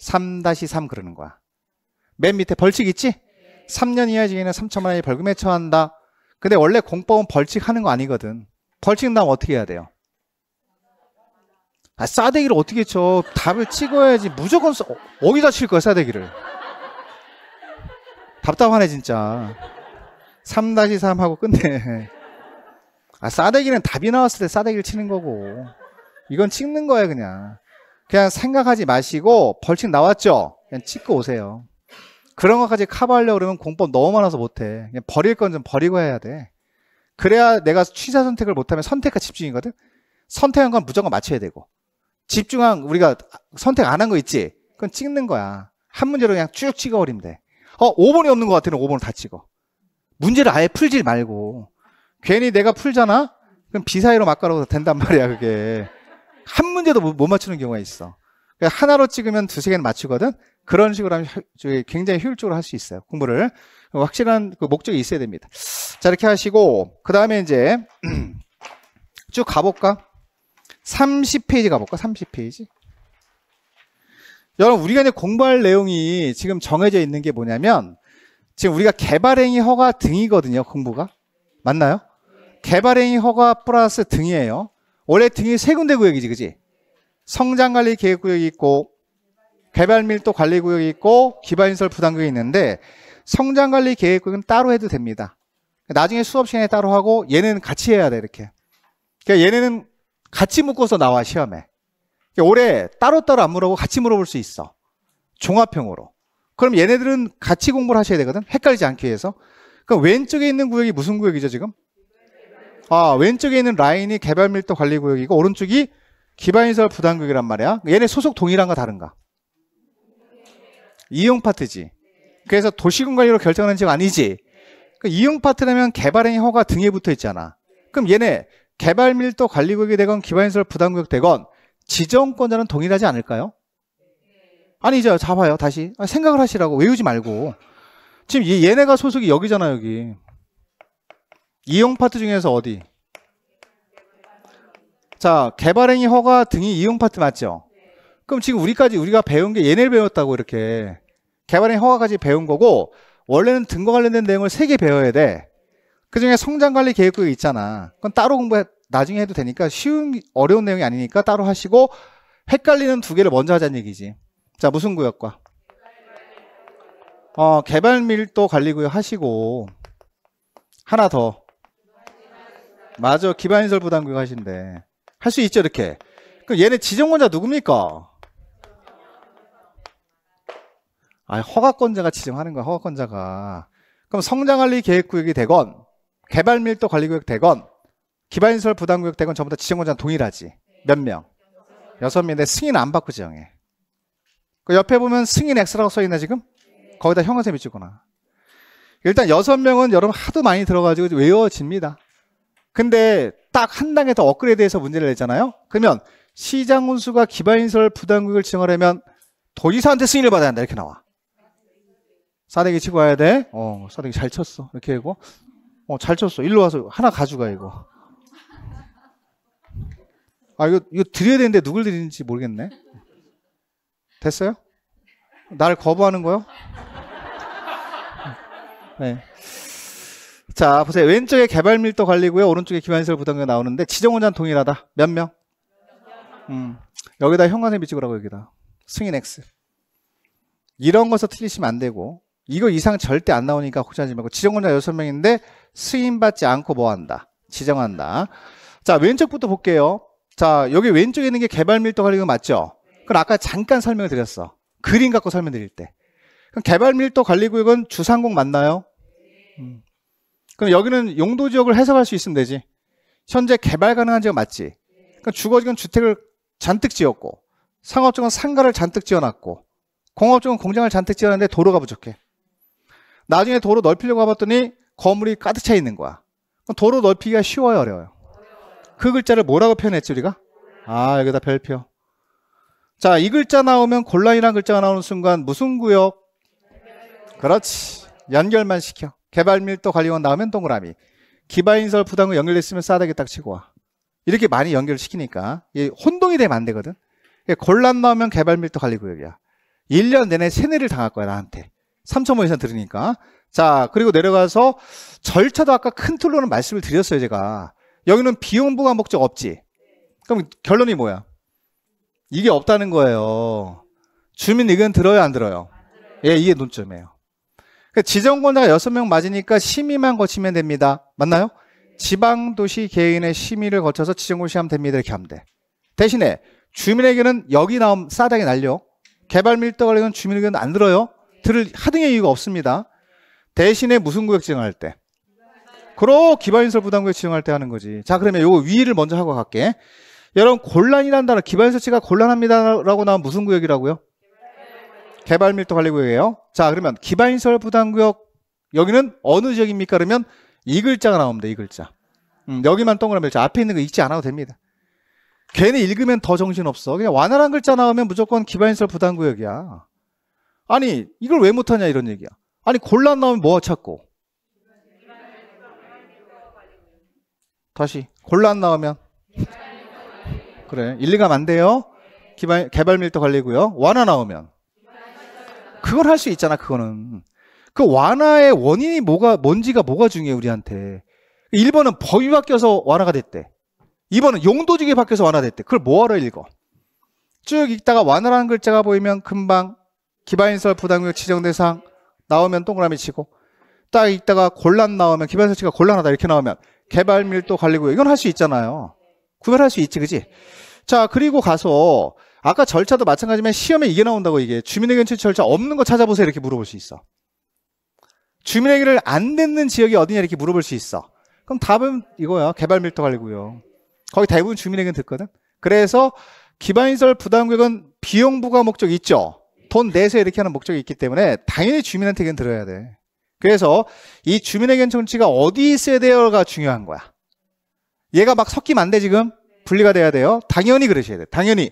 3-3 그러는 거야. 맨 밑에 벌칙 있지? 3년 이하 의 징에는 3천만 원의 벌금에 처한다. 근데 원래 공법은 벌칙 하는 거 아니거든. 벌칙 나면 어떻게 해야 돼요? 아, 싸대기를 어떻게 쳐? 답을 찍어야지. 무조건 써. 어디다 칠 거야, 싸대기를. 답답하네, 진짜. 3-3 하고 끝내. 아, 싸대기는 답이 나왔을 때 싸대기를 치는 거고. 이건 찍는 거야, 그냥. 그냥 생각하지 마시고, 벌칙 나왔죠? 그냥 찍고 오세요. 그런 것까지 커버하려고 그러면 공법 너무 많아서 못해. 그냥 버릴 건 좀 버리고 해야 돼. 그래야 내가 취사 선택을 못하면 선택과 집중이거든? 선택한 건 무조건 맞춰야 되고. 집중한 우리가 선택 안 한 거 있지? 그건 찍는 거야. 한 문제로 그냥 쭉 찍어버리면 돼. 어, 5번이 없는 것 같으면 5번을 다 찍어. 문제를 아예 풀지 말고. 괜히 내가 풀잖아? 그럼 비사이로 막가라고 된단 말이야, 그게. 한 문제도 못 맞추는 경우가 있어. 그러니까 하나로 찍으면 두세 개는 맞추거든? 그런 식으로 하면 굉장히 효율적으로 할 수 있어요. 공부를. 확실한 그 목적이 있어야 됩니다. 자, 이렇게 하시고, 그 다음에 이제 쭉 가볼까? 30페이지 가볼까? 30페이지. 여러분, 우리가 이제 공부할 내용이 지금 정해져 있는 게 뭐냐면, 지금 우리가 개발행위 허가 등이거든요, 공부가. 맞나요? 개발행위 허가 플러스 등이에요. 원래 등이 세 군데 구역이지, 그지? 성장관리 계획구역이 있고, 개발밀도 관리구역이 있고, 기반인설 부담구역이 있는데, 성장관리 계획구역은 따로 해도 됩니다. 나중에 수업 시간에 따로 하고, 얘는 같이 해야 돼, 이렇게. 그러니까 얘네는 같이 묶어서 나와 시험에. 그러니까 올해 따로따로 안 물어보고 같이 물어볼 수 있어. 종합형으로. 그럼 얘네들은 같이 공부를 하셔야 되거든. 헷갈리지 않기 위해서. 그럼 왼쪽에 있는 구역이 무슨 구역이죠, 지금? 아, 왼쪽에 있는 라인이 개발 밀도 관리 구역이고 오른쪽이 기반시설 부담 구역이란 말이야. 얘네 소속 동일한가 다른가? 이용 파트지. 그래서 도시군 관리로 결정하는 지가 아니지. 그 이용 파트라면 개발행위 허가 등에 붙어 있잖아. 그럼 얘네 개발 밀도 관리 구역이 되건 기반시설 부담 구역 되건 지정권자는 동일하지 않을까요? 아니죠. 잡아요. 다시. 아, 생각을 하시라고. 외우지 말고. 지금 얘네가 소속이 여기잖아, 여기. 이용 파트 중에서 어디? 자, 개발행위 허가 등이 이용 파트 맞죠? 그럼 지금 우리까지 우리가 배운 게 얘네를 배웠다고 이렇게. 개발행위 허가까지 배운 거고, 원래는 등과 관련된 내용을 세 개 배워야 돼. 그중에 성장관리 계획구역 있잖아. 그건 따로 공부해 나중에 해도 되니까 쉬운 어려운 내용이 아니니까 따로 하시고 헷갈리는 두 개를 먼저 하자는 얘기지. 자 무슨 구역과? 어 개발 밀도 관리구역 하시고 하나 더. 맞아 기반시설 부담구역 하신대. 할 수 있죠 이렇게. 그럼 얘네 지정권자 누굽니까? 아 허가권자가 지정하는 거야 허가권자가. 그럼 성장관리 계획구역이 되건 개발 밀도 관리구역 대건, 기반시설 부담구역 대건 전부 다 지정공장 동일하지. 몇 명? 여섯 명인데 승인 안 받고 지정해. 그 옆에 보면 승인 X라고 써있나 지금? 거기다 형광색 비추구나. 일단 여섯 명은 여러분 하도 많이 들어가지고 외워집니다. 근데 딱 한 단계 더 업그레이드해서 문제를 내잖아요 그러면 시장 운수가 기반인설 부담구역을 지정하려면 도지사한테 승인을 받아야 한다 이렇게 나와. 사대기 치고 와야 돼. 어, 사대기잘 쳤어. 이렇게 하고 어, 잘 쳤어. 일로 와서 하나 가져가, 이거. 아, 이거, 이거 드려야 되는데 누굴 드리는지 모르겠네. 됐어요? 나를 거부하는 거요? 네. 자, 보세요. 왼쪽에 개발 밀도 관리고요. 오른쪽에 기반시설 부담금 나오는데 지정원장 동일하다. 몇 명? 음. 여기다 현관에 비칙으라고 여기다. 승인 X. 이런 것서 틀리시면 안 되고 이거 이상 절대 안 나오니까 혹시하지 말고 지정원장 6명인데 스인받지 않고 뭐한다? 지정한다. 자, 왼쪽부터 볼게요. 자, 여기 왼쪽에 있는 게 개발 밀도 관리구역 맞죠? 그럼 아까 잠깐 설명을 드렸어. 그림 갖고 설명 드릴 때. 그럼 개발 밀도 관리 구역은 주상공 맞나요? 음. 그럼 여기는 용도 지역을 해석할 수 있으면 되지. 현재 개발 가능한 지역 맞지? 그럼 주거지역은 주택을 잔뜩 지었고, 상업지역은 상가를 잔뜩 지어놨고, 공업지역은 공장을 잔뜩 지어놨는데 도로가 부족해. 나중에 도로 넓히려고 해봤더니 거물이 가득 차 있는 거야. 그럼 도로 넓히기가 쉬워요, 어려워요? 그 글자를 뭐라고 표현했지, 우리가? 아, 여기다 별표. 자, 이 글자 나오면 곤란이라는 글자가 나오는 순간 무슨 구역? 그렇지. 연결만 시켜. 개발밀도 관리원 나오면 동그라미. 기반인설 부담금 연결됐으면 싸다게 딱 치고 와. 이렇게 많이 연결을 시키니까 이게 혼동이 되면 안 되거든. 곤란 나오면 개발밀도 관리구역이야. 1년 내내 세뇌를 당할 거야, 나한테. 3 5 0 0원 이상 들으니까. 자, 그리고 내려가서 절차도 아까 큰 틀로는 말씀을 드렸어요, 제가. 여기는 비용 부과 목적 없지. 그럼 결론이 뭐야? 이게 없다는 거예요. 주민 의견 들어요, 안 들어요? 예, 이게 논점이에요. 그 지정권자가 여섯 명 맞으니까 심의만 거치면 됩니다. 맞나요? 지방도시 개인의 심의를 거쳐서 지정권 시험 됩니다. 이렇게 하면 돼. 대신에 주민에게는 여기 나옴 싸다게 날려. 개발 밀도 관리는 주민 의견 안 들어요. 들을 하등의 이유가 없습니다. 대신에 무슨 구역 지정할 때? 그러 기반인설 부담구역 지정할 때 하는 거지. 자 그러면 요거 위를 먼저 하고 갈게. 여러분 곤란이라는 단어 기반인설치가 곤란합니다라고 나온 무슨 구역이라고요? 개발 밀도 관리 구역이에요. 자 그러면 기반인설 부담구역 여기는 어느 지역입니까? 그러면 이 글자가 나옵니다. 이 글자. 음, 여기만 동그라미 글자 그렇죠. 앞에 있는 거 읽지 않아도 됩니다. 괜히 읽으면 더 정신없어. 그냥 완화란 글자 나오면 무조건 기반인설 부담구역이야. 아니 이걸 왜 못하냐 이런 얘기야. 아니 곤란 나면 오뭐 찾고? 다시 곤란 나오면 그래 일리가안 돼요. 기발, 개발 밀도 관리고요. 완화 나오면 그걸 할 수 있잖아. 그거는 그 완화의 원인이 뭐가 뭔지가 뭐가 중요해 우리한테. 1번은 법이 바뀌어서 완화가 됐대. 2번은 용도지게 바뀌어서 완화됐대. 그걸 뭐하러 읽어? 쭉 읽다가 완화라는 글자가 보이면 금방 기반인설 부담금액 지정 대상 나오면 동그라미 치고 딱 있다가 곤란 나오면 개발 설치가 곤란하다 이렇게 나오면 개발 밀도 관리고 이건 할 수 있잖아요. 구별할 수 있지 그지? 자 그리고 가서 아까 절차도 마찬가지면 시험에 이게 나온다고 이게 주민의견 절차 없는 거 찾아보세요 이렇게 물어볼 수 있어. 주민의견을 안 듣는 지역이 어디냐 이렇게 물어볼 수 있어. 그럼 답은 이거야 개발 밀도 관리고요. 거기 대부분 주민의견 듣거든. 그래서 기반시설 부담 금획은 비용 부과 목적 있죠. 돈 내서 이렇게 하는 목적이 있기 때문에 당연히 주민한테 의견 들어야 돼. 그래서 이 주민의견 정치가 어디 있어야 돼요가 중요한 거야. 얘가 막 섞이면 안 돼, 지금? 분리가 돼야 돼요. 당연히 그러셔야 돼. 당연히.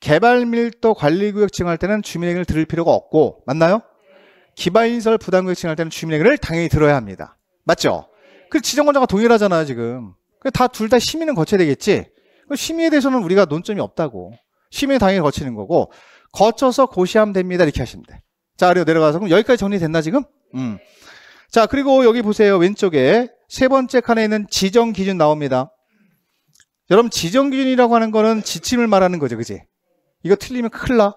개발밀도 관리구역 지정할 때는 주민의견을 들을 필요가 없고, 맞나요? 기반인설 부담구역 지정할 때는 주민의견을 당연히 들어야 합니다. 맞죠? 그 지정권자가 동일하잖아요, 지금. 다둘다 그 심의는 거쳐야 되겠지? 심의에 그 대해서는 우리가 논점이 없다고. 심의 당연히 거치는 거고, 거쳐서 고시하면 됩니다. 이렇게 하시면 돼. 자, 아래로 내려가서 그럼 여기까지 정리됐나 지금? 음. 자, 그리고 여기 보세요. 왼쪽에 세 번째 칸에 있는 지정 기준 나옵니다. 여러분 지정 기준이라고 하는 거는 지침을 말하는 거죠. 그지? 이거 틀리면 큰일 나.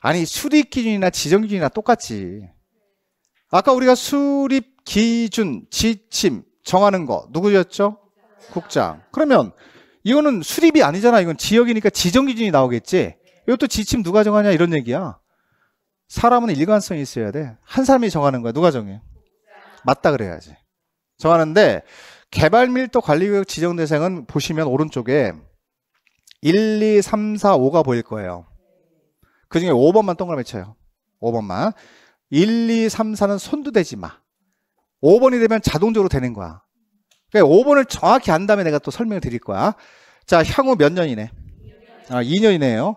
아니, 수립 기준이나 지정 기준이나 똑같지. 아까 우리가 수립 기준, 지침 정하는 거 누구였죠? 국장. 그러면 이거는 수립이 아니잖아. 이건 지역이니까 지정 기준이 나오겠지. 이것도 지침 누가 정하냐 이런 얘기야. 사람은 일관성이 있어야 돼. 한 사람이 정하는 거야. 누가 정해? 맞다 그래야지. 정하는데 개발 밀도 관리 구역 지정 대상은 보시면 오른쪽에 1, 2, 3, 4, 5가 보일 거예요. 그 중에 5번만 동그라미 쳐요. 5번만. 1, 2, 3, 4는 손도 대지 마. 5번이 되면 자동적으로 되는 거야. 그러니까 5번을 정확히 안 다음에 내가 또 설명을 드릴 거야. 자, 향후 몇 년이네? 아, 2년이네요.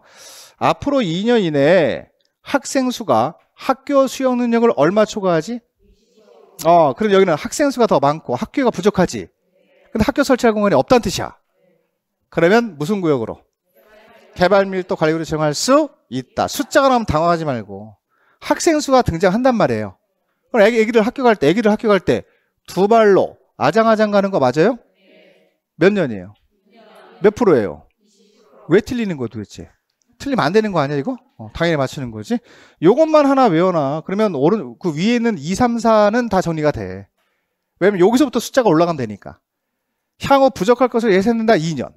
앞으로 2년 이내에 학생 수가 학교 수용 능력을 얼마 초과하지? 어, 그럼 여기는 학생 수가 더 많고 학교가 부족하지. 근데 학교 설치할 공간이 없다는 뜻이야. 그러면 무슨 구역으로? 개발 밀도 관리구로 지정할 수 있다. 숫자가 나오면 당황하지 말고. 학생 수가 등장한단 말이에요. 그럼 애기, 애기를 학교 갈 때, 애기를 학교 갈 때 두 발로 아장아장 가는 거 맞아요? 몇 년이에요? 몇 프로예요? 왜 틀리는 거 도대체? 틀리면 안 되는 거 아니야 이거? 어, 당연히 맞추는 거지. 요것만 하나 외워놔. 그러면 오른 그 위에 있는 2, 3, 4는 다 정리가 돼. 왜냐면 여기서부터 숫자가 올라가면 되니까. 향후 부족할 것을 예상된다 2년.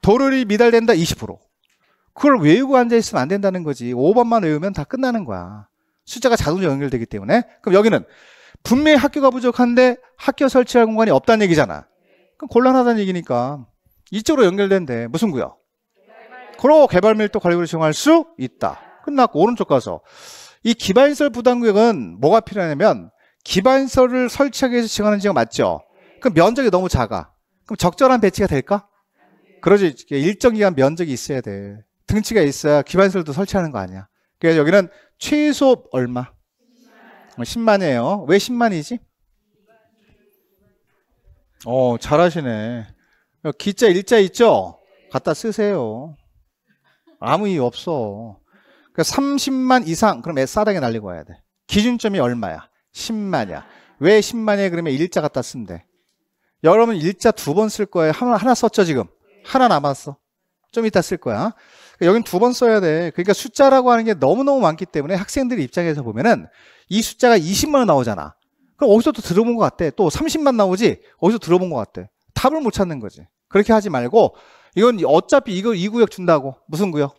도를 미달된다 20%. 그걸 외우고 앉아있으면 안 된다는 거지. 5번만 외우면 다 끝나는 거야. 숫자가 자동으로 연결되기 때문에. 그럼 여기는 분명히 학교가 부족한데 학교 설치할 공간이 없다는 얘기잖아. 그럼 곤란하다는 얘기니까. 이쪽으로 연결된대. 무슨 구역? 그로 개발 밀도 관리를 적용할 수 있다. 끝났고 오른쪽 가서 이 기반시설 부담 금액은 뭐가 필요하냐면 기반시설을 설치하기 위해서 지원하는 지역 맞죠? 그럼 면적이 너무 작아. 그럼 적절한 배치가 될까? 그러지 일정 기간 면적이 있어야 돼. 등치가 있어야 기반시설도 설치하는 거 아니야. 그래서 여기는 최소 얼마? 10만이에요. 어, 왜 10만이지? 어, 잘하시네. 기자 일자 있죠? 갖다 쓰세요. 아무 이유 없어. 그러니까 30만 이상 그럼 애 싸다게 날리고 와야 돼. 기준점이 얼마야? 10만이야. 왜 10만이야? 그러면 일자 갖다 쓰면 돼. 여러분 일자 두 번 쓸 거예요. 하나, 하나 썼죠 지금? 하나 남았어. 좀 이따 쓸 거야. 그니까 여긴 두 번 써야 돼. 그러니까 숫자라고 하는 게 너무너무 많기 때문에 학생들 입장에서 보면은 이 숫자가 20만 원 나오잖아. 그럼 어디서 또 들어본 것 같대. 또 30만 나오지? 어디서 들어본 것 같대. 답을 못 찾는 거지. 그렇게 하지 말고 이건 어차피 이거 이 구역 준다고. 무슨 구역?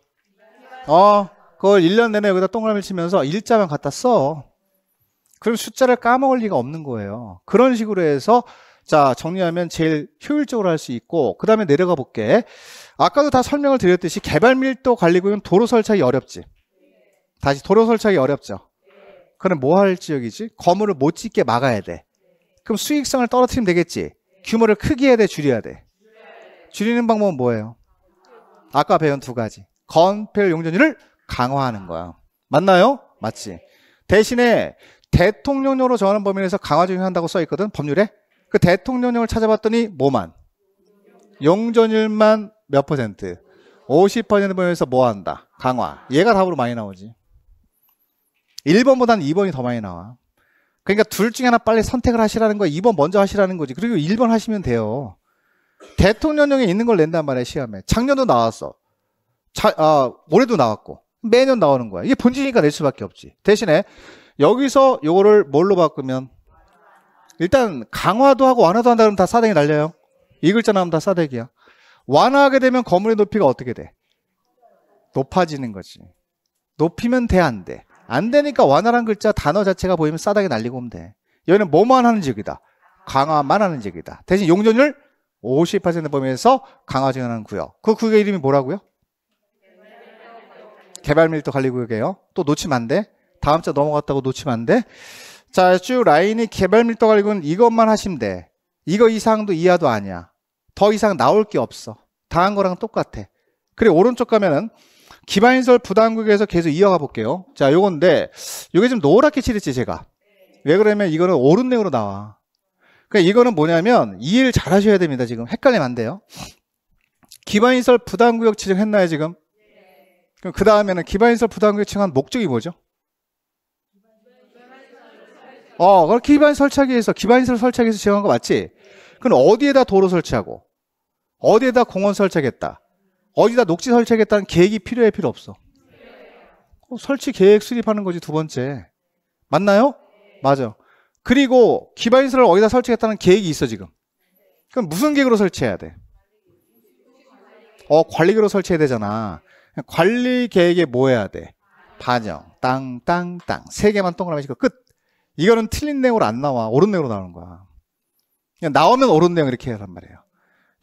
어, 그걸 1년 내내 여기다 동그라미 치면서 일자만 갖다 써. 그럼 숫자를 까먹을 리가 없는 거예요. 그런 식으로 해서 자, 정리하면 제일 효율적으로 할 수 있고, 그 다음에 내려가 볼게. 아까도 다 설명을 드렸듯이 개발 밀도 관리구역은 도로 설치하기 어렵지. 다시 도로 설치하기 어렵죠. 그럼 뭐 할 지역이지? 거물을못 짓게 막아야 돼. 그럼 수익성을 떨어뜨리면 되겠지. 규모를 크게 해야 돼, 줄여야 돼. 줄이는 방법은 뭐예요? 아까 배운 두 가지. 건폐율 용전율을 강화하는 거야. 맞나요? 맞지. 대신에 대통령령으로 정하는 범위 내 에서 강화 적용한다고 써 있거든 법률에. 그 대통령령을 찾아봤더니 뭐만? 용전율만 몇 퍼센트? 50% 범위에서 뭐 한다? 강화. 얘가 답으로 많이 나오지. 1번보다는 2번이 더 많이 나와. 그러니까 둘 중에 하나 빨리 선택을 하시라는 거야. 2번 먼저 하시라는 거지. 그리고 1번 하시면 돼요. 대통령령에 있는 걸 낸단 말이야 시험에 작년도 나왔어 자, 아, 올해도 나왔고 매년 나오는 거야 이게 본질이니까 낼 수밖에 없지 대신에 여기서 요거를 뭘로 바꾸면 일단 강화도 하고 완화도 한다 면다 사대기 날려요 이 글자 나오면 다 사대기야 완화하게 되면 건물의 높이가 어떻게 돼? 높아지는 거지 높이면 돼 안 돼? 안 되니까 완화란 글자 단어 자체가 보이면 싸다게 날리고 오면 돼. 여기는 뭐만 하는 지역이다. 강화만 하는 지역이다. 대신 용전율 50% 범위에서 강화 지원하는 구역. 그 구역의 이름이 뭐라고요? 개발 밀도 관리 구역이에요. 또 놓치면 안 돼. 다음 주 넘어갔다고 놓치면 안 돼. 자, 쭉 라인이 개발 밀도 관리 구역은 이것만 하시면 돼. 이거 이상도 이하도 아니야. 더 이상 나올 게 없어. 다 한 거랑 똑같아. 그리고 오른쪽 가면은 기반인설 부담구역에서 계속 이어가 볼게요. 자, 요건데, 요게 좀 노랗게 칠했지, 제가. 왜 그러냐면 이거는 오른 내용으로 나와. 그러니까 이거는 뭐냐면 이해를 잘 하셔야 됩니다. 지금 헷갈리면 안 돼요. 기반인설 부담구역 지정했나요 지금? 그럼 그 다음에는 기반인설 부담구역 지정한 목적이 뭐죠? 어, 그럼 기반 설치하기에서 기반인설 설치하기에서 지정한 거 맞지? 그럼 어디에다 도로 설치하고 어디에다 공원 설치하겠다 어디다 녹지 설치하겠다는 계획이 필요해 필요 없어? 어, 설치 계획 수립하는 거지 두 번째 맞나요? 맞아. 그리고 기반시설을 어디다 설치했다는 계획이 있어 지금. 그럼 무슨 계획으로 설치해야 돼? 어 관리계로 획으 설치해야 되잖아. 관리 계획에 뭐 해야 돼? 반영 땅땅땅 세 개만 동그라미 찍고 끝. 이거는 틀린 내용으로 안 나와. 옳은 내용으로 나오는 거야. 그냥 나오면 옳은 내용 이렇게 해란 야 말이에요.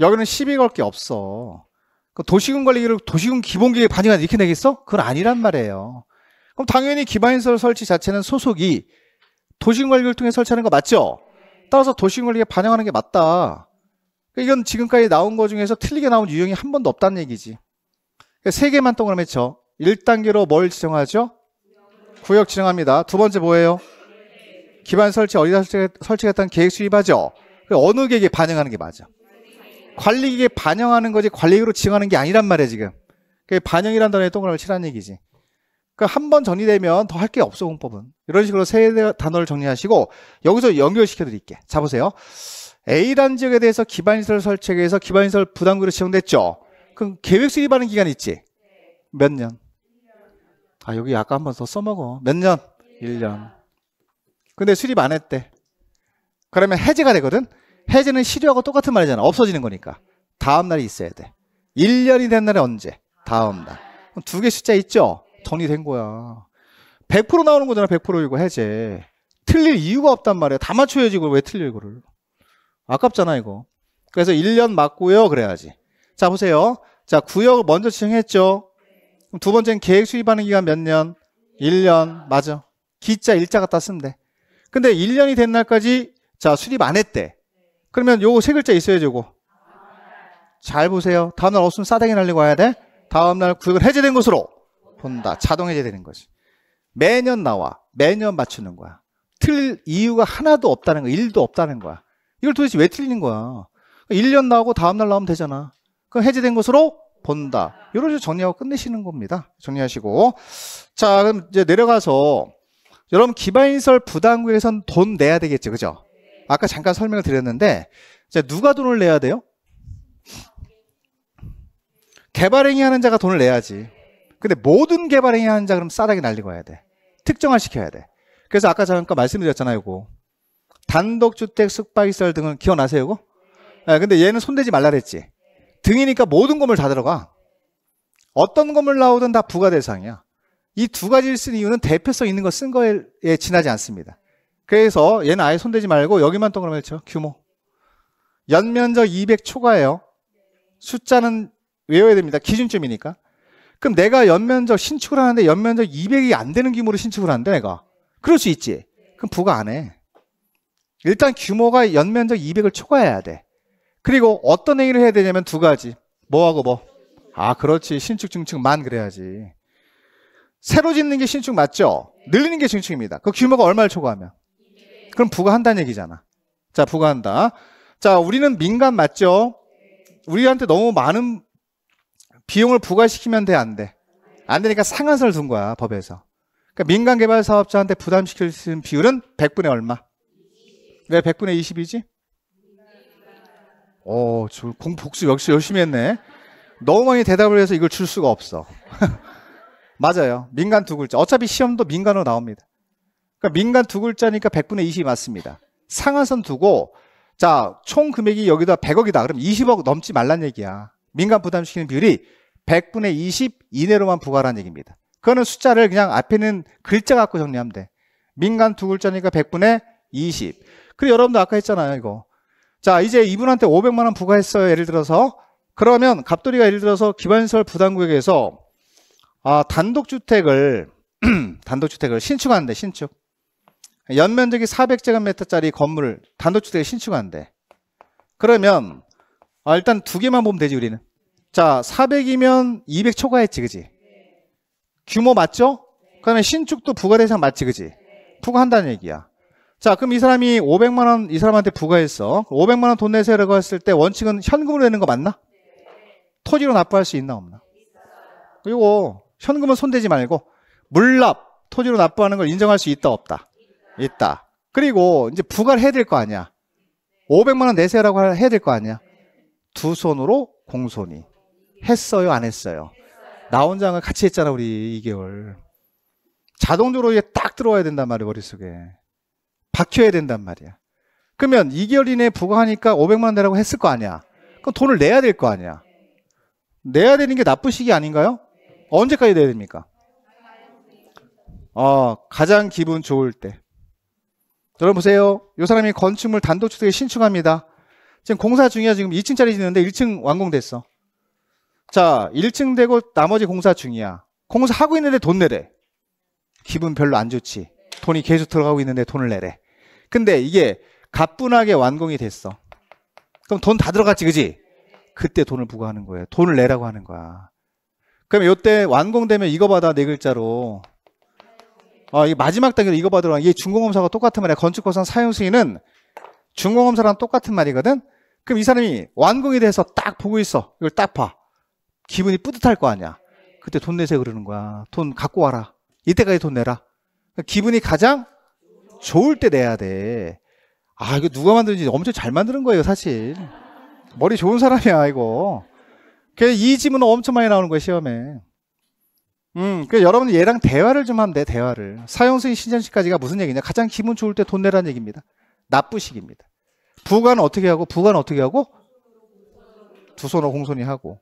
여기는 시비 걸게 없어. 그 도시군 관리를 계획 도시군 기본계획 반영한 이렇게 내겠어? 그건 아니란 말이에요. 그럼 당연히 기반시설 설치 자체는 소속이 도시관리를 통해 설치하는 거 맞죠? 따라서 도시관리에 반영하는 게 맞다. 그러니까 이건 지금까지 나온 거 중에서 틀리게 나온 유형이 한 번도 없다는 얘기지. 그러니까 세 개만 동그라미 쳐. 1단계로 뭘 지정하죠? 구역 지정합니다. 두 번째 뭐예요? 기반 설치 어디다 설치했다는 계획 수립하죠. 그러니까 어느 계획에 반영하는 게 맞아. 관리계획에 반영하는 거지 관리계로 지정하는 게 아니란 말이야 지금. 반영이란 단어에 동그라미 치라는 얘기지. 그러니까 한번 정리되면 더 할 게 없어 공법은 이런 식으로 세 단어를 정리하시고 여기서 연결시켜 드릴게 자 보세요 A라는 지역에 대해서 기반시설 설치해서 기반시설 부담금으로 지정됐죠 그럼 계획 수립하는 기간이 있지 몇 년? 아 여기 아까 한 번 더 써먹어 몇 년? 1년 근데 수립 안 했대 그러면 해제가 되거든 해제는 시료하고 똑같은 말이잖아 없어지는 거니까 다음 날이 있어야 돼 1년이 된 날이 언제? 다음 날두 개 숫자 있죠 턴이 된 거야. 100% 나오는 거잖아, 100% 이거 해제. 틀릴 이유가 없단 말이야. 다 맞춰야지, 이걸 왜 틀려, 이거를. 아깝잖아, 이거. 그래서 1년 맞고요, 그래야지. 자, 보세요. 자, 구역을 먼저 지정했죠. 그럼 두 번째는 계획 수립하는 기간 몇 년? 1년. 맞아. 기자, 일자 갖다 쓰면 근데 1년이 된 날까지, 자, 수립 안 했대. 그러면 요거 세 글자 있어야지, 요거. 잘 보세요. 다음날 없으면 싸대기 날리고 와야 돼. 다음날 구역을 해제된 것으로. 본다. 자동 해제되는 거지. 매년 나와. 매년 맞추는 거야. 틀 이유가 하나도 없다는 거야. 일도 없다는 거야. 이걸 도대체 왜 틀리는 거야? 1년 나오고 다음날 나오면 되잖아. 그럼 해제된 것으로 본다. 이런 식으로 정리하고 끝내시는 겁니다. 정리하시고. 자, 그럼 이제 내려가서 여러분 기반인설 부담구에선 돈 내야 되겠죠. 그죠? 아까 잠깐 설명을 드렸는데 이제 누가 돈을 내야 돼요? 개발행위 하는 자가 돈을 내야지. 근데 모든 개발을 해야 한자 그럼 싸다게 날리고 와야 돼. 특정화 시켜야 돼. 그래서 아까 잠깐 말씀드렸잖아요, 이거. 단독주택, 숙박시설 등은 기억나세요, 이거? 네, 근데 얘는 손대지 말라 그랬지. 등이니까 모든 건물 다 들어가. 어떤 건물 나오든 다 부가 대상이야. 이 두 가지를 쓴 이유는 대표성 있는 거 쓴 거에 지나지 않습니다. 그래서 얘는 아예 손대지 말고 여기만 동그라미 쳐. 규모. 연면적 200 초과예요. 숫자는 외워야 됩니다. 기준점이니까. 그럼 내가 연면적 신축을 하는데 연면적 200이 안 되는 규모로 신축을 하는데 내가. 그럴 수 있지. 그럼 부과 안 해. 일단 규모가 연면적 200을 초과해야 돼. 그리고 어떤 행위를 해야 되냐면 두 가지. 뭐하고 뭐? 아, 그렇지. 신축, 증축만 그래야지. 새로 짓는 게 신축 맞죠? 늘리는 게 증축입니다. 그 규모가 얼마를 초과하면? 그럼 부과한다는 얘기잖아. 자, 부과한다. 자, 우리는 민간 맞죠? 우리한테 너무 많은 비용을 부과시키면 돼, 안 돼? 안 되니까 상한선을 둔 거야, 법에서. 그러니까 민간 개발 사업자한테 부담시킬 수 있는 비율은 100분의 얼마? 왜 100분의 20이지? 오, 저 공복수 역시 열심히 했네. 너무 많이 대답을 해서 이걸 줄 수가 없어. 맞아요. 민간 두 글자. 어차피 시험도 민간으로 나옵니다. 그러니까 민간 두 글자니까 100분의 20이 맞습니다. 상한선 두고, 자, 총 금액이 여기다 100억이다. 그럼 20억 넘지 말란 얘기야. 민간 부담시키는 비율이 100분의 20 이내로만 부과라는 얘기입니다. 그거는 숫자를 그냥 앞에는 글자 갖고 정리하면 돼. 민간 두 글자니까 100분의 20. 그리고 여러분도 아까 했잖아요, 이거. 자, 이제 이분한테 500만 원 부과했어요, 예를 들어서. 그러면 갑돌이가 예를 들어서 기반시설 부담구역에서 아, 단독주택을 단독주택을 신축하는데 신축. 연면적이 400제곱미터짜리 건물 단독주택에 신축하는데 그러면 아, 일단 두 개만 보면 되지 우리는. 자, 400이면 200 초과했지, 그지? 규모 맞죠? 그다음에 신축도 부과 대상 맞지, 그지? 부과한다는 얘기야. 자, 그럼 이 사람이 500만 원 이 사람한테 부과했어. 500만 원 돈 내세요라고 했을 때 원칙은 현금으로 내는 거 맞나? 토지로 납부할 수 있나 없나? 그리고 현금은 손대지 말고 물납 토지로 납부하는 걸 인정할 수 있다 없다? 있다. 그리고 이제 부과를 해야 될 거 아니야. 500만 원 내세요라고 해야 될 거 아니야. 두 손으로 공손히 했어요 안 했어요 나 혼자는 같이 했잖아 우리 2개월 자동적으로 이게 딱 들어와야 된단 말이야 머릿속에 박혀야 된단 말이야 그러면 2개월 이내에 부과하니까 500만 원 내라고 했을 거 아니야 그럼 돈을 내야 될 거 아니야 내야 되는 게 나쁘시기 아닌가요? 언제까지 내야 됩니까? 어, 가장 기분 좋을 때 여러분 보세요 이 사람이 건축물 단독주택에 신축합니다 지금 공사 중이야. 지금 2층짜리 짓는데 1층 완공됐어. 자, 1층 되고 나머지 공사 중이야. 공사하고 있는데 돈 내래. 기분 별로 안 좋지. 돈이 계속 들어가고 있는데 돈을 내래. 근데 이게 가뿐하게 완공이 됐어. 그럼 돈 다 들어갔지, 그지? 그때 돈을 부과하는 거예요. 돈을 내라고 하는 거야. 그럼 이때 완공되면 이거 받아, 네 글자로. 아, 이 마지막 단계로 이거 받으라. 이게 준공검사가 똑같은 말이야. 건축허상 사용승인은 준공검사랑 똑같은 말이거든? 그럼 이 사람이 완공에 대해서 딱 보고 있어. 이걸 딱 봐. 기분이 뿌듯할 거 아니야. 그때 돈 내세 그러는 거야. 돈 갖고 와라. 이때까지 돈 내라. 그러니까 기분이 가장 좋을 때 내야 돼. 아, 이거 누가 만드는지 엄청 잘 만드는 거예요, 사실. 머리 좋은 사람이야, 이거. 그이 질문 은 엄청 많이 나오는 거야 시험에. 음, 그 여러분 얘랑 대화를 좀 하면 돼, 대화를. 사형수인 신전식까지가 무슨 얘기냐? 가장 기분 좋을 때 돈 내라는 얘기입니다. 나쁘식입니다. 부관 어떻게 하고 부관 어떻게 하고 두 손으로 공손히 하고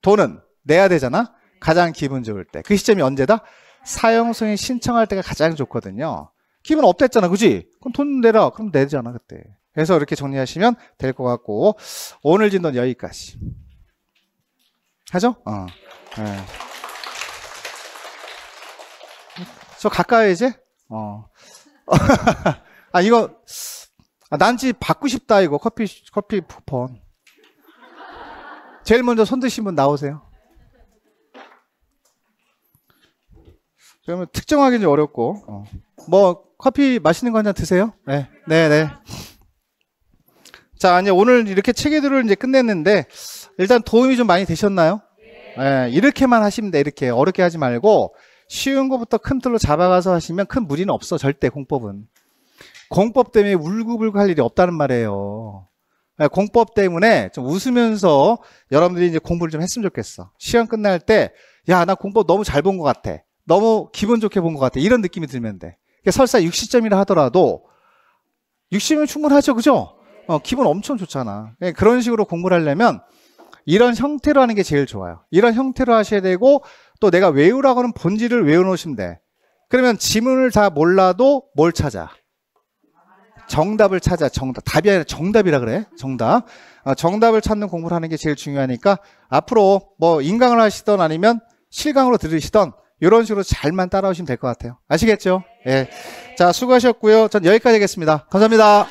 돈은 내야 되잖아. 가장 기분 좋을 때. 그 시점이 언제다? 사형성이 신청할 때가 가장 좋거든요. 기분 업됐잖아. 그지? 그럼 돈 내라. 그럼 내잖아. 그때. 그래서 이렇게 정리하시면 될 것 같고 오늘 진도는 여기까지. 하죠? 어. 네. 저 가까이 이제? 어. 아 이거 아, 난지 받고 싶다 이거 커피 커피 쿠폰. 제일 먼저 손 드신 분 나오세요. 그러면 특정하기는 좀 어렵고 어. 뭐 커피 맛있는 거 한 잔 드세요. 네, 네, 네. 자, 아니 오늘 이렇게 체계들을 이제 끝냈는데 일단 도움이 좀 많이 되셨나요? 네, 이렇게만 하시면 돼. 이렇게 어렵게 하지 말고 쉬운 것부터 큰 틀로 잡아가서 하시면 큰 무리는 없어. 절대 공법은. 공법 때문에 울고불고 할 일이 없다는 말이에요. 예, 공법 때문에 좀 웃으면서 여러분들이 이제 공부를 좀 했으면 좋겠어. 시험 끝날 때, 야, 나 공법 너무 잘 본 것 같아. 너무 기분 좋게 본 것 같아. 이런 느낌이 들면 돼. 설사 60점이라 하더라도 60이면 충분하죠. 그죠? 어, 기분 엄청 좋잖아. 예, 그런 식으로 공부를 하려면 이런 형태로 하는 게 제일 좋아요. 이런 형태로 하셔야 되고 또 내가 외우라고 하는 본질을 외워놓으시면 돼. 그러면 지문을 다 몰라도 뭘 찾아? 정답을 찾아 정답 답이 아니라 정답이라 그래 정답 어, 정답을 찾는 공부를 하는 게 제일 중요하니까 앞으로 뭐 인강을 하시던 아니면 실강으로 들으시던 이런 식으로 잘만 따라오시면 될 것 같아요 아시겠죠? 예. 자 수고하셨고요 전 여기까지 하겠습니다 감사합니다